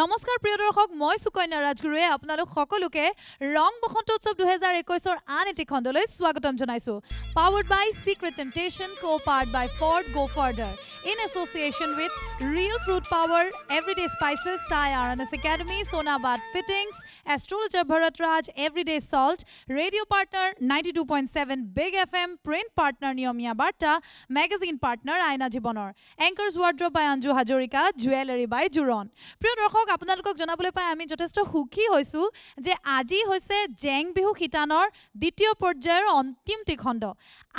নমস্কাৰ প্ৰিয় দৰ্শক মই সুকন্যা ৰাজগুৰুৱে আপোনালোক সকলোকে ৰং বসন্ত উৎসৱ দুহেজাৰ একৈছৰ আন এটি খণ্ডলৈ স্বাগতম জনাইছোঁ powered by secret temptation co powered by Ford go' further in association with real fruit power every day spices C R N S academy সোনাবাদ fittings astrologer Bharatraj every day salt radio' partner ninety two point seven big F M print partner নিয়মীয়া বাৰ্তা magazine partner Aina জীৱনৰ anchors wardrobe by Anju Hazarika jewellery by Joron প্ৰিয় দৰ্শক দৰ্শক আপোনালোকক জনাবলৈ পাই আমি যথেষ্ট সুখী হৈছোঁ যে আজি হৈছে জেং বিহু শিতানৰ দ্বিতীয় পৰ্যায়ৰ অন্তিমটি খণ্ড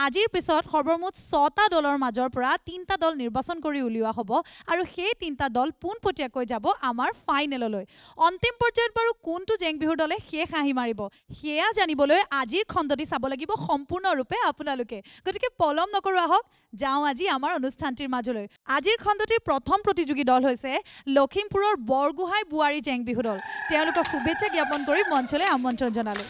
আজিৰ পিছত সৰ্বমুঠ ছটা দলৰ মাজৰ পৰা তিনিটা দল নিৰ্বাচন কৰি উলিওৱা হ'ব আৰু সেই তিনিটা দল পোনপটীয়াকৈ যাব আমাৰ ফাইনেললৈ অন্তিম পৰ্যায়ত বাৰু কোনটো জেং বিহুৰ দলে শেষ হাঁহি মাৰিব সেয়া জানিবলৈ আজিৰ খণ্ডটি চাব লাগিব সম্পূৰ্ণৰূপে আপোনালোকে গতিকে পলম নকৰোঁ আহক যাওঁ আজি আমাৰ অনুষ্ঠানটিৰ মাজলৈ আজিৰ খণ্ডটিৰ প্ৰথম প্ৰতিযোগী দল হৈছে লখিমপুৰৰ বৰগোহাঁই বোৱাৰী জেং বিহু দল তেওঁলোকক শুভেচ্ছা জ্ঞাপন কৰি মঞ্চলৈ আমন্ত্ৰণ জনালোঁ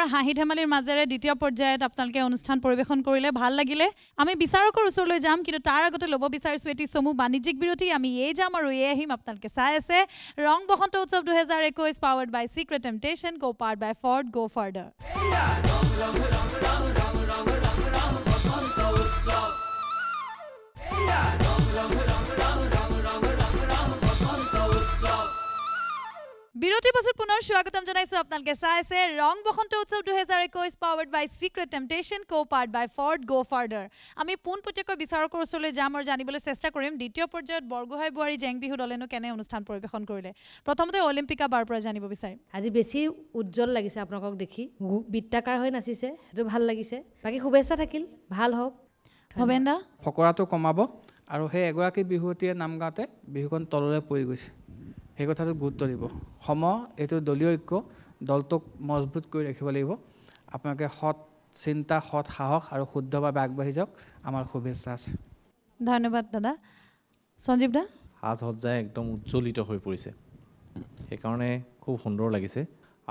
ডাঙৰ হাঁহি ধেমালিৰ মাজেৰে দ্বিতীয় পৰ্যায়ত আপোনালোকে অনুষ্ঠান পৰিৱেশন কৰিলে ভাল লাগিলে আমি বিচাৰকৰ ওচৰলৈ যাম কিন্তু তাৰ আগতে ল'ব বিচাৰিছোঁ এটি চমু বাণিজ্যিক বিৰতি আমি এই যাম আৰু এই আহিম আপোনালোকে চাই আছে ৰং বসন্ত উৎসৱ দুহেজাৰ একৈছ powered by secret temptation go' powered by Ford go' further বিৰতিৰ পাছত পুনৰ স্বাগতম জনাইছোঁ আপোনালোকে চাই আছে ৰং বসন্ত উৎসৱ দুহেজাৰ একৈছ powered by secret temptation co powered by Ford go' further আমি পোনপটীয়াকৈ বিচাৰকৰ ওচৰলৈ যাম আৰু জানিবলৈ চেষ্টা কৰিম দ্বিতীয় পৰ্যায়ত বৰগোহাঁই বোৱাৰী জেং বিহু দলেনো কেনে অনুষ্ঠান পৰিৱেশন কৰিলে প্ৰথমতে অলিম্পিকা বাৰ পৰা জানিব বিচাৰিম আজি বেছি উজ্জ্বল লাগিছে আপোনালোকক দেখি বৃত্তাকাৰ হৈ নাচিছে সেইটো ভাল লাগিছে বাকী শুভেচ্ছা থাকিল ভাল হওক ভৱেন ফকৰাটো কমাব আৰু সেই এগৰাকী বিহুৱতীয়ে নাম গাওঁতে বিহুখন তললৈ পৰি গৈছে সেই কথাটো গুৰুত্ব দিব সম এইটো দলীয় ঐক্য দলটোক মজবুত কৰি ৰাখিব লাগিব আপোনালোকে সৎ চিন্তা সৎ সাহস আৰু শুদ্ধভাৱে আগবাঢ়ি যাওক আমাৰ শুভেচ্ছা আছে ধন্যবাদ দাদা সঞ্জীৱ দা সাজ সজ্জাই একদম উজ্জ্বলিত হৈ পৰিছে সেইকাৰণে খুব সুন্দৰ লাগিছে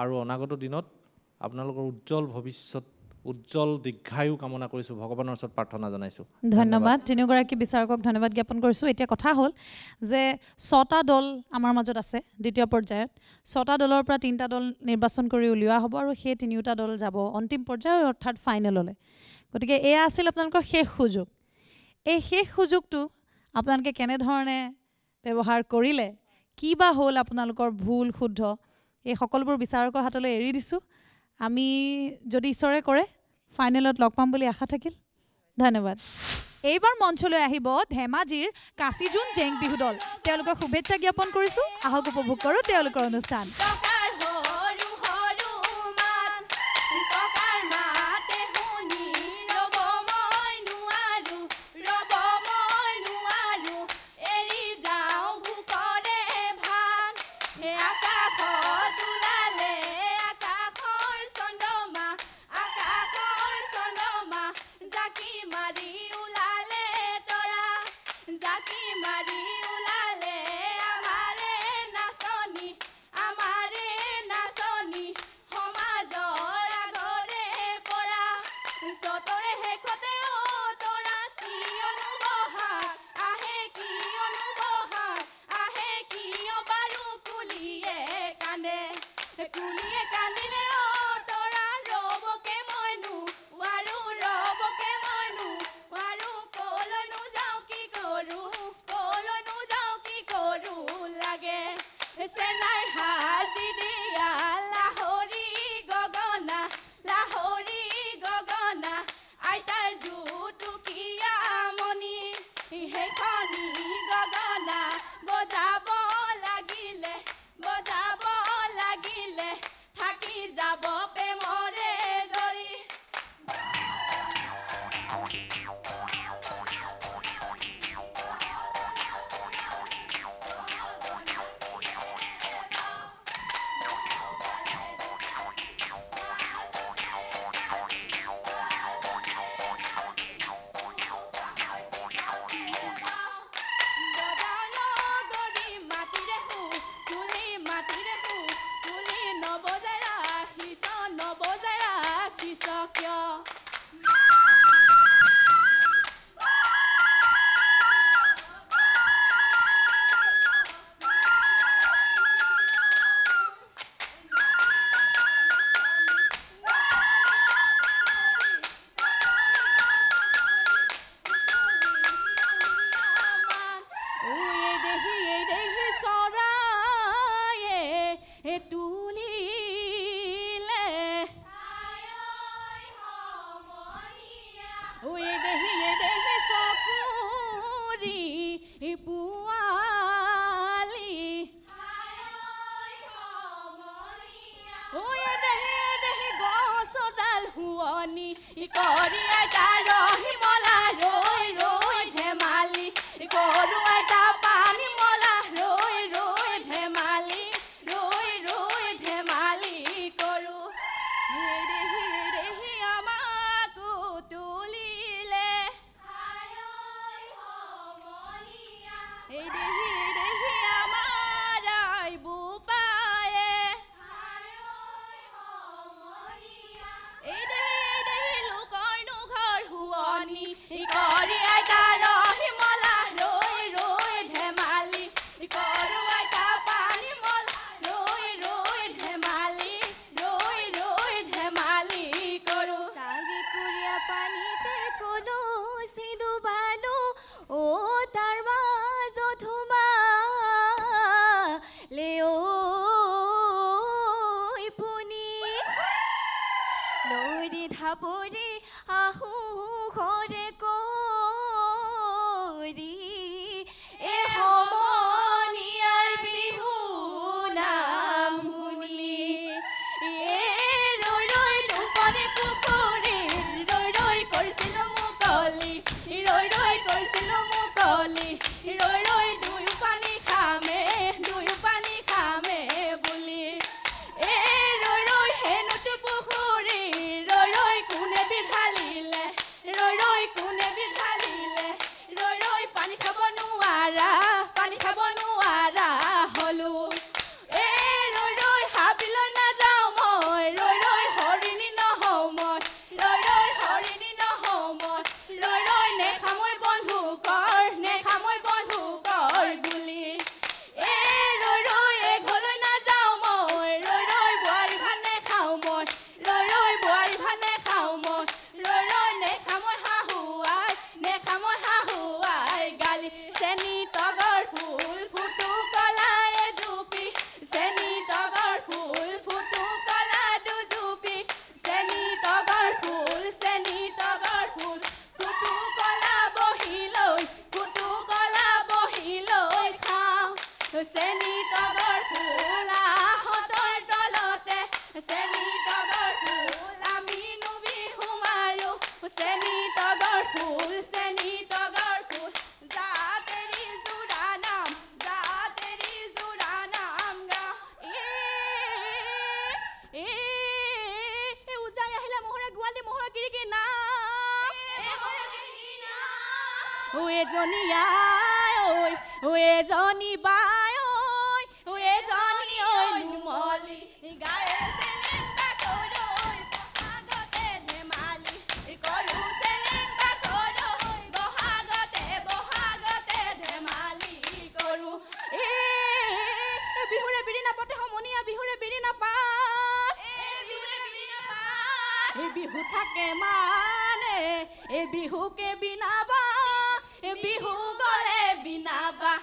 আৰু অনাগত দিনত আপোনালোকৰ উজ্জ্বল ভৱিষ্যত উজ্জ্বল দীৰ্ঘায়ু কামনা কৰিছোঁ ভগৱানৰ ওচৰত প্ৰাৰ্থনা জনাইছোঁ ধন্যবাদ তিনিওগৰাকী বিচাৰকক ধন্যবাদ জ্ঞাপন কৰিছোঁ এতিয়া কথা হ'ল যে ছটা দল আমাৰ মাজত আছে দ্বিতীয় পৰ্যায়ত ছটা দলৰ পৰা তিনিটা দল নিৰ্বাচন কৰি উলিওৱা হ'ব আৰু সেই তিনিওটা দল যাব অন্তিম পৰ্যায় অৰ্থাৎ ফাইনেললৈ গতিকে এয়া আছিল আপোনালোকৰ শেষ সুযোগ এই শেষ সুযোগটো আপোনালোকে কেনেধৰণে ব্যৱহাৰ কৰিলে কি বা হ'ল আপোনালোকৰ ভুল শুদ্ধ এই সকলোবোৰ বিচাৰকৰ হাতলৈ এৰি দিছোঁ আমি যদি ঈশ্বৰে কৰে ফাইনেলত লগ পাম বুলি আশা থাকিল ধন্যবাদ এইবাৰ মঞ্চলৈ আহিব ধেমাজিৰ কাচিজুন জেং বিহু দল তেওঁলোকক শুভেচ্ছা জ্ঞাপন কৰিছোঁ আহক উপভোগ কৰোঁ তেওঁলোকৰ অনুষ্ঠান দেহি দেহি চৰায়ে এইটো বিৰিণা পাতে সমনীয়া বিহুৰে বিৰিণা পাহুৰে বিহু থাকে মানে এই বিহুকে বিনাবা এই বিহু গ'লে বিনাবা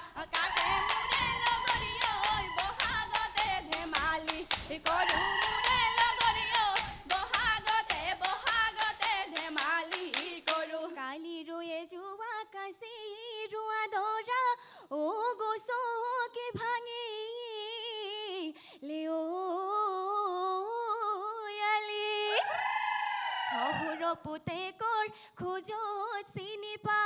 পুতেকৰ কৰ খোজত চিনি পা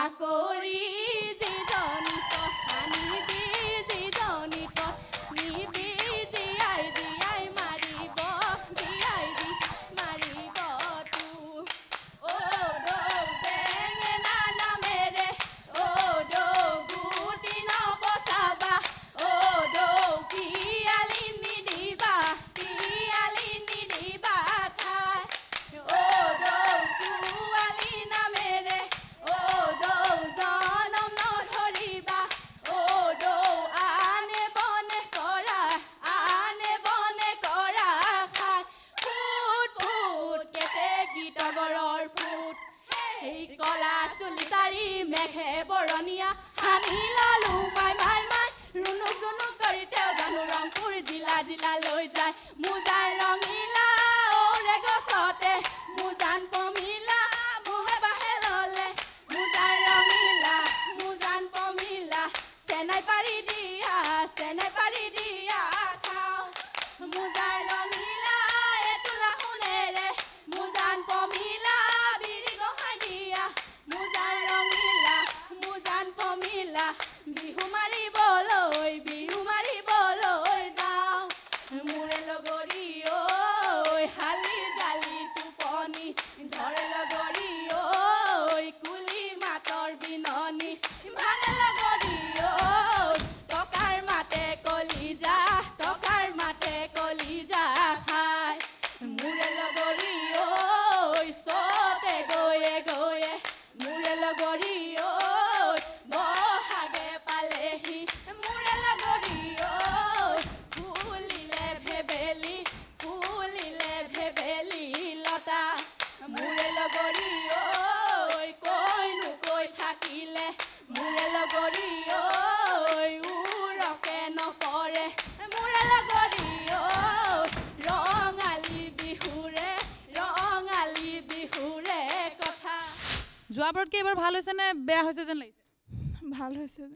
¡A এইবাৰ ভাল হৈছে নে বেয়া হৈছে যেন লাগিছে ভাল হৈছে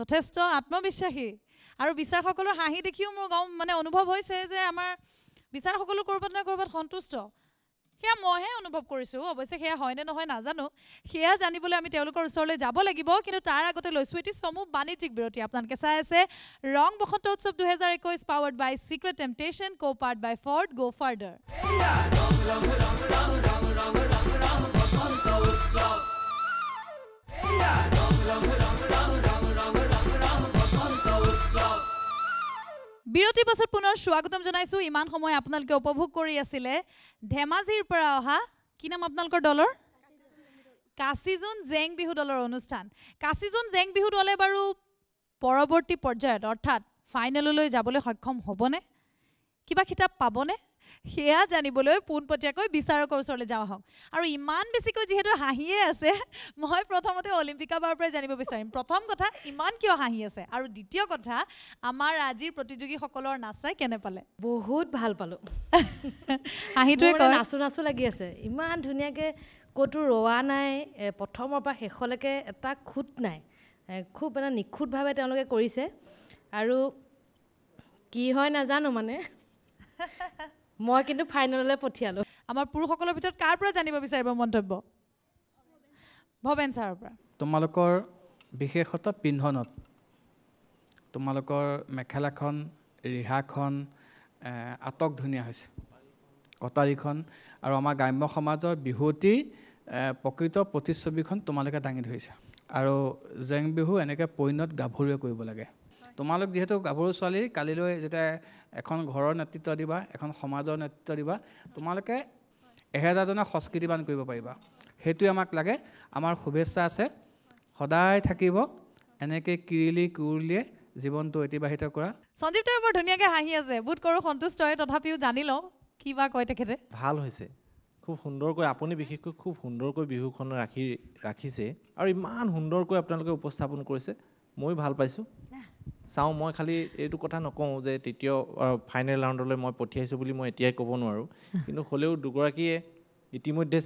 যথেষ্ট আত্মবিশ্বাসী আৰু বিচাৰসকলৰ হাঁহি দেখিও মোৰ গাঁও মানে অনুভৱ হৈছে যে আমাৰ বিচাৰসকলো ক'ৰবাত নহয় ক'ৰবাত সন্তুষ্ট সেয়া মইহে অনুভৱ কৰিছোঁ অৱশ্যে সেয়া হয়নে নহয় নাজানো সেয়া জানিবলৈ আমি তেওঁলোকৰ ওচৰলৈ যাব লাগিব কিন্তু তাৰ আগতে লৈছোঁ এটি চমু বাণিজ্যিক বিৰতি আপোনালোকে চাই আছে ৰং বসন্ত উৎসৱ দুহেজাৰ একৈছ powered by secret temptation co powered by Ford go' further বিৰতিৰ পাছত পুনৰ স্বাগতম জনাইছোঁ ইমান সময় আপোনালোকে উপভোগ কৰি আছিলে ধেমাজিৰ পৰা অহা কি নাম আপোনালোকৰ দলৰ কাচিজুন জেং বিহু দলৰ অনুষ্ঠান কাচিজুন জেং বিহু দলে বাৰু পৰৱৰ্তী পৰ্যায়ত অৰ্থাৎ ফাইনেললৈ যাবলৈ সক্ষম হ'বনে কিবা কিতাপ পাবনে সেয়া জানিবলৈ পোনপটীয়াকৈ বিচাৰকৰ ওচৰলৈ যাওঁ আহক আৰু ইমান বেছিকৈ যিহেতু হাঁহিয়ে আছে মই প্ৰথমতে অলিম্পিকা বাৰৰ পৰাই জানিব বিচাৰিম প্ৰথম কথা ইমান কিয় হাঁহি আছে আৰু দ্বিতীয় কথা আমাৰ আজিৰ প্ৰতিযোগীসকলৰ নাচাই কেনে পালে বহুত ভাল পালোঁ হাঁহিটোৱে কয় নাচো নাচো লাগি আছে ইমান ধুনীয়াকৈ ক'তো ৰোৱা নাই প্ৰথমৰ পৰা শেষলৈকে এটা খুট নাই খুব মানে নিখুঁতভাৱে তেওঁলোকে কৰিছে আৰু কি হয় নাজানো মানে মই কিন্তু ফাইনেললৈ পঠিয়ালোঁ আমাৰ পুৰুষসকলৰ ভিতৰত কাৰ পৰা জানিব বিচাৰিব মন্তব্য ভৱেন ছাৰৰ পৰা তোমালোকৰ বিশেষত পিন্ধনত তোমালোকৰ মেখেলাখন ৰিহাখন আটক ধুনীয়া হৈছে কটাৰীখন আৰু আমাৰ গ্ৰাম্য সমাজৰ বিহুতী প্ৰকৃত প্ৰতিচ্ছবিখন তোমালোকে দাঙি ধৰিছা আৰু জেং বিহু এনেকৈ পৈণত গাভৰুৱে কৰিব লাগে তোমালোক যিহেতু গাভৰু ছোৱালী কালিলৈ যেতিয়া এখন ঘৰৰ নেতৃত্ব দিবা এখন সমাজৰ নেতৃত্ব দিবা তোমালোকে এহেজাৰজনক সংস্কৃতিবান কৰিব পাৰিবা সেইটোৱে আমাক লাগে আমাৰ শুভেচ্ছা আছে সদায় থাকিব এনেকৈ কিৰিলি কুৰলিয়ে জীৱনটো অতিবাহিত কৰা সঞ্জীৱ তেওঁ বৰ ধুনীয়াকৈ হাঁহি আছে বোধ কৰোঁ সন্তুষ্ট হয় তথাপিও জানি লওঁ কি বা কয় তেখেতে ভাল হৈছে খুব সুন্দৰকৈ আপুনি বিশেষকৈ খুব সুন্দৰকৈ বিহুখন ৰাখি ৰাখিছে আৰু ইমান সুন্দৰকৈ আপোনালোকে উপস্থাপন কৰিছে ময়ো ভাল পাইছোঁ চাওঁ মই খালি এইটো কথা নকওঁ যে তৃতীয় ফাইনেল ৰাউণ্ডলৈ মই পঠিয়াইছোঁ বুলি মই এতিয়াই ক'ব নোৱাৰোঁ কিন্তু হ'লেও দুগৰাকীয়ে ইতিমধ্যে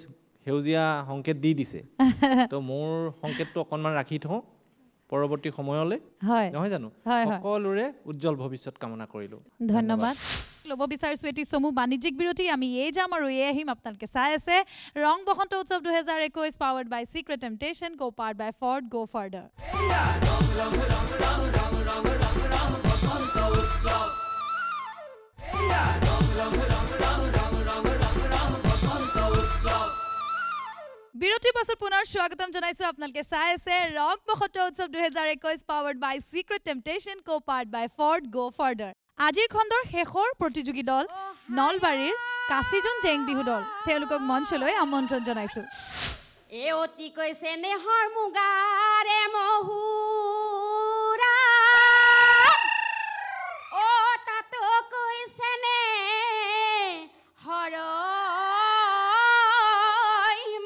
সেউজীয়া সংকেত দি দিছে তো মোৰ সংকেতটো অকণমান ৰাখি থওঁ পৰৱৰ্তী সময়লৈ হয় নহয় জানো সকলোৰে উজ্জ্বল ভৱিষ্যত কামনা কৰিলোঁ ধন্যবাদ ল'ব বিচাৰিছোঁ এটি চমু বাণিজ্যিক বিৰতি আমি এই যাম আৰু এই আহিম আপোনালোকে চাই আছে ৰং বসন্ত উৎসৱ দুহেজাৰ একৈছ powered by secret temptation go' powered by Ford go' further বিৰতিৰ পাছত পুনৰ স্বাগতম জনাইছোঁ আপোনালোকে চাই আছে ৰং বসত উৎসৱ দুহেজাৰ একৈছ powered by secret temptation co powered by Ford go' আজিৰ খণ্ডৰ শেষৰ প্ৰতিযোগী দল নলবাৰীৰ কাচিজোন জেং বিহু দল তেওঁলোকক মঞ্চলৈ আমন্ত্ৰণ জনাইছোঁ এ অতিকৈ চেনেহৰ মুগাৰে মহুৰা অ তাতকৈ চেনে হৰ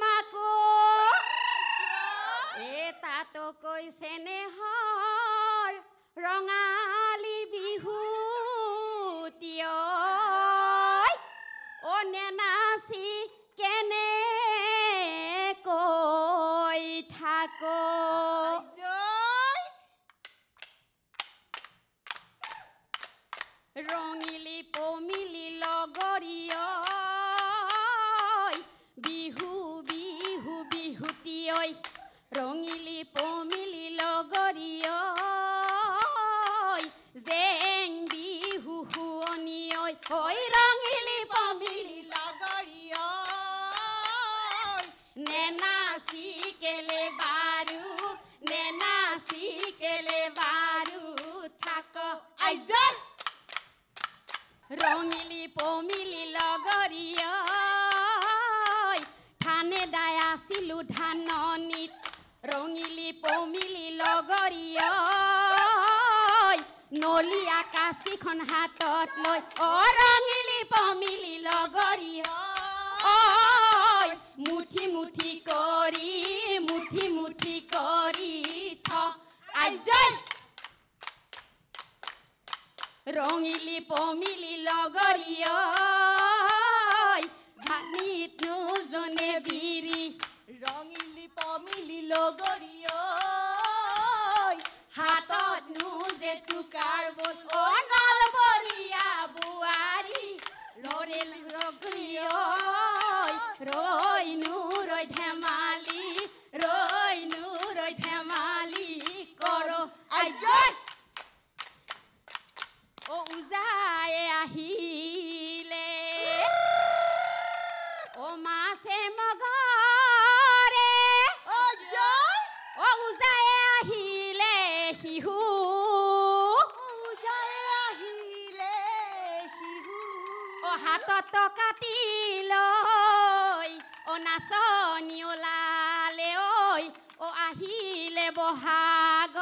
মাকো এ তাতকৈ চেনেহৰ ৰঙা ৰঙিলি পমিলি লগৰিয় ধানিত নোজনে বিৰি ৰঙিলি পমিলি লগৰিয় হাতত নোজে তুকাৰ বোৱাৰী ৰৰে লগৰিয় nason yo la le hoy bohago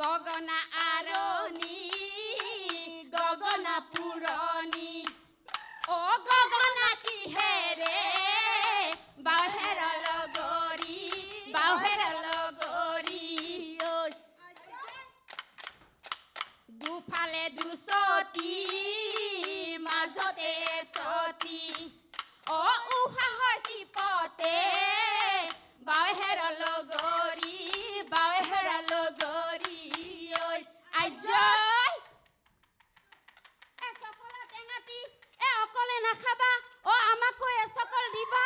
গগনা আৰণি গগনা পুৰণি অ গগনা কিহেৰে বাহেৰ লগৰি বাহেৰ লগৰি দুফালে দুচতি মাজতে চতি অ উশাহৰ কৃপতে বাহেৰ নাখাবা অ আমাক কৈ এচকল দিবা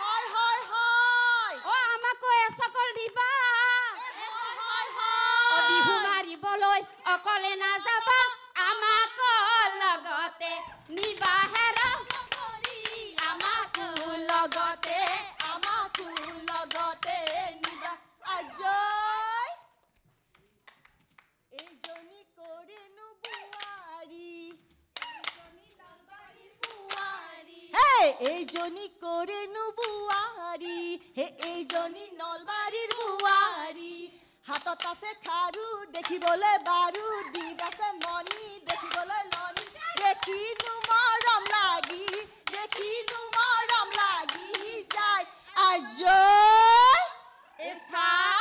হয় হয় হয় অ আমাক কৈ এচকল দিবা হয় হয় বিহু মাৰিবলৈ অকলে নাযাবা আমাক লগতে নিবাহে ৰ এই জনি করে নুবুয়ারি হে এই জনি নলবাড়ির বুয়ারি হাতত আছে খাৰু দেখিবলৈ বাৰু দিদ আছে মণি দেখিবলৈ লনি দেখিলো মৰম লাগি দেখিলো মৰম লাগি যায় আজ এ চাই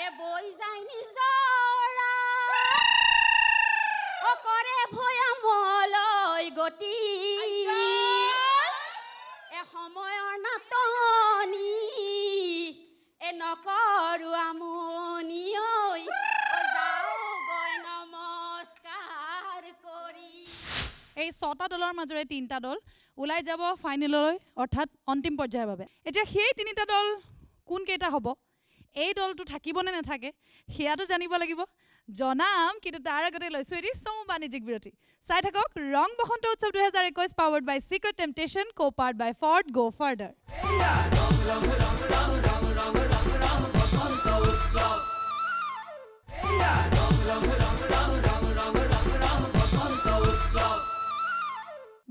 এ বই যায়নি জৰা অকৰে ভয়া মলৈ গতি এ সময়ৰ নাটনি এ নকৰো আমনি ঐ এই ছটা দলৰ মাজৰে তিনিটা দল ওলাই যাব ফাইনেললৈ অৰ্থাৎ অন্তিম পৰ্যায়ৰ বাবে এতিয়া সেই তিনিটা দল কোনকেইটা হ'ব এই দলটো থাকিব নে নাথাকে সেয়াতো জানিব লাগিব জনাম কিন্তু তাৰ আগতে লৈছোঁ এটি চমু বাণিজ্যিক বিৰতি চাই থাকক ৰং বসন্ত উৎসৱ দুহেজাৰ একৈছ powered by secret temptation co powered by Ford go' further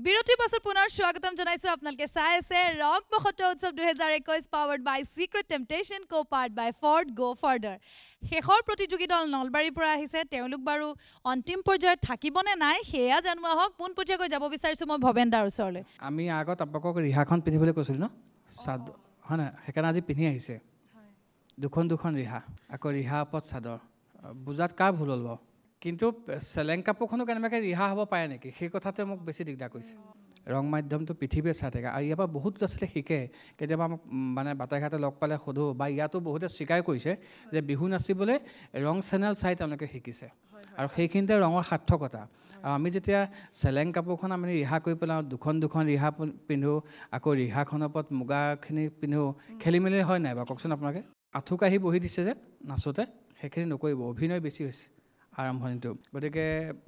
বিৰতিৰ পাছত পুনৰ স্বাগতম জনাইছোঁ আপোনালোকে চাই আছে ৰক বসত্ৰ উৎসৱ দুহেজাৰ একৈছ powered by secret temptation co powered by Ford go' further শেষৰ প্ৰতিযোগী দল নলবাৰীৰ পৰা আহিছে তেওঁলোক বাৰু অন্তিম পৰ্যায়ত থাকিব নে নাই সেয়া জানোৱা হওক পোনপটীয়াকৈ যাব বিচাৰিছো মই ভৱেন দাৰ ওচৰলৈ আমি আগত আপোনালোকক ৰিহাখন পিন্ধিবলৈ কৈছিলো ন চাদৰ হয় নাই সেইকাৰণে আজি পিন্ধি আহিছে দুখন দুখন ৰিহা আকৌ ৰিহাৰ ওপৰত চাদৰ বুজাত কাৰ ভুল হ'ল বাৰু কিন্তু চেলেং কাপোৰখনো কেনেবাকৈ ৰিহা হ'ব পাৰে নেকি সেই কথাটোৱে মোক বেছি দিগদাৰ কৰিছে ৰং মাধ্যমটো পৃথিৱীয়ে চাই থাকে আৰু ইয়াৰ পৰা বহুত ল'ৰা ছোৱালীয়ে শিকে কেতিয়াবা আমাক মানে বাটেঘাটে লগ পালে সোধোঁ বা ইয়াতো বহুতে স্বীকাৰ কৰিছে যে বিহু নাচিবলৈ ৰং চেনেল চাই তেওঁলোকে শিকিছে আৰু সেইখিনিতে ৰঙৰ সাৰ্থকতা আৰু আমি যেতিয়া চেলেং কাপোৰখন আমি ৰিহা কৰি পেলাওঁ দুখন দুখন ৰিহা পিন্ধো আকৌ ৰিহাখনৰ ওপৰত মুগাখিনি পিন্ধো খেলি মেলি হয় নাই বাৰু কওকচোন আপোনালোকে আঁঠু কাঢ়ি বহি দিছে যে নাচোতে সেইখিনি নকৰিব অভিনয় বেছি হৈছে আৰম্ভণিটো গতিকে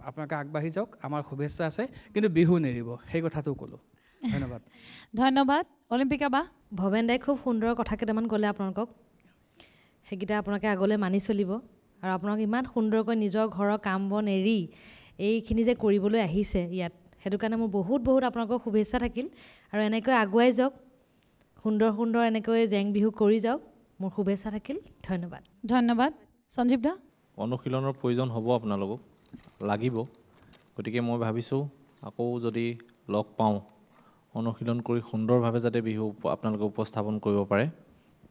আপোনালোকে আগবাঢ়ি যাওক আমাৰ শুভেচ্ছা আছে কিন্তু বিহু নেৰিব সেই কথাটো ক'লোঁ ধন্যবাদ ধন্যবাদ অলিম্পিকা বা ভৱেন দাই খুব সুন্দৰ কথা কেইটামান ক'লে আপোনালোকক সেইকেইটা আপোনালোকে আগলৈ মানি চলিব আৰু আপোনালোক ইমান সুন্দৰকৈ নিজৰ ঘৰৰ কাম বন এৰি এইখিনি যে কৰিবলৈ আহিছে ইয়াত সেইটো কাৰণে মোৰ বহুত বহুত আপোনালোকৰ শুভেচ্ছা থাকিল আৰু এনেকৈ আগুৱাই যাওক সুন্দৰ সুন্দৰ এনেকৈ জেং বিহু কৰি যাওক মোৰ শুভেচ্ছা থাকিল ধন্যবাদ ধন্যবাদ সঞ্জীৱ দা অনুশীলনৰ প্ৰয়োজন হ'ব আপোনালোকক লাগিব গতিকে মই ভাবিছোঁ আকৌ যদি লগ পাওঁ অনুশীলন কৰি সুন্দৰভাৱে যাতে বিহু আপোনালোকে উপস্থাপন কৰিব পাৰে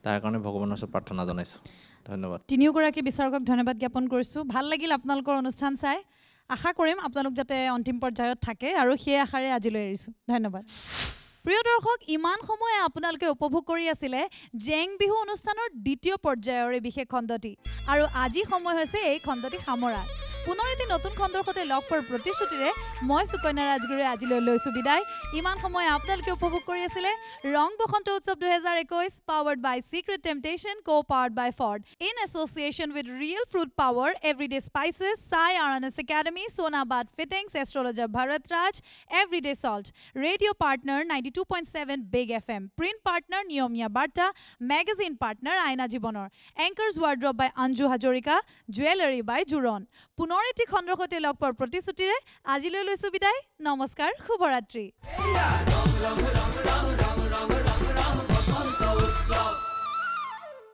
তাৰ কাৰণে ভগৱানৰ ওচৰত প্ৰাৰ্থনা জনাইছোঁ ধন্যবাদ তিনিওগৰাকী বিচাৰকক ধন্যবাদ জ্ঞাপন কৰিছোঁ ভাল লাগিল আপোনালোকৰ অনুষ্ঠান চাই আশা কৰিম আপোনালোক যাতে অন্তিম পৰ্যায়ত থাকে আৰু সেই আশাৰে আজিলৈ এৰিছোঁ ধন্যবাদ প্ৰিয় দৰ্শক ইমান সময়ে আপোনালোকে উপভোগ কৰি আছিলে জেং বিহু অনুষ্ঠানৰ দ্বিতীয় পৰ্যায়ৰ এই বিশেষ খণ্ডটি আৰু আজি সময় হৈছে এই খণ্ডটি সামৰাৰ পুনৰ এটি নতুন খণ্ডৰ সৈতে লগ পোৱাৰ প্ৰতিশ্ৰুতিৰে মই সুকন্যা ৰাজগুৰুৱে আজিলৈ লৈছোঁ বিদায় ইমান সময় আপোনালোকে উপভোগ কৰি আছিলে ৰং বসন্ত উৎসৱ দুহেজাৰ একৈছ powered by secret temptation co powered by Ford in association with real fruit power every day spices C R N S academy সোনাবাদ fittings astrologer Bharatraj every day salt radio' partner ninety two point seven big F M print partner নিয়মীয়া বাৰ্তা magazine partner Aina জীৱনৰ anchors wardrobe by Anju Hazarika jewellery by Joron পুনৰ পুনৰ এটি খণ্ডৰ সৈতে লগ পোৱাৰ প্ৰতিশ্ৰুতিৰে আজিলৈ লৈছোঁ বিদায় নমস্কাৰ শুভৰাত্ৰি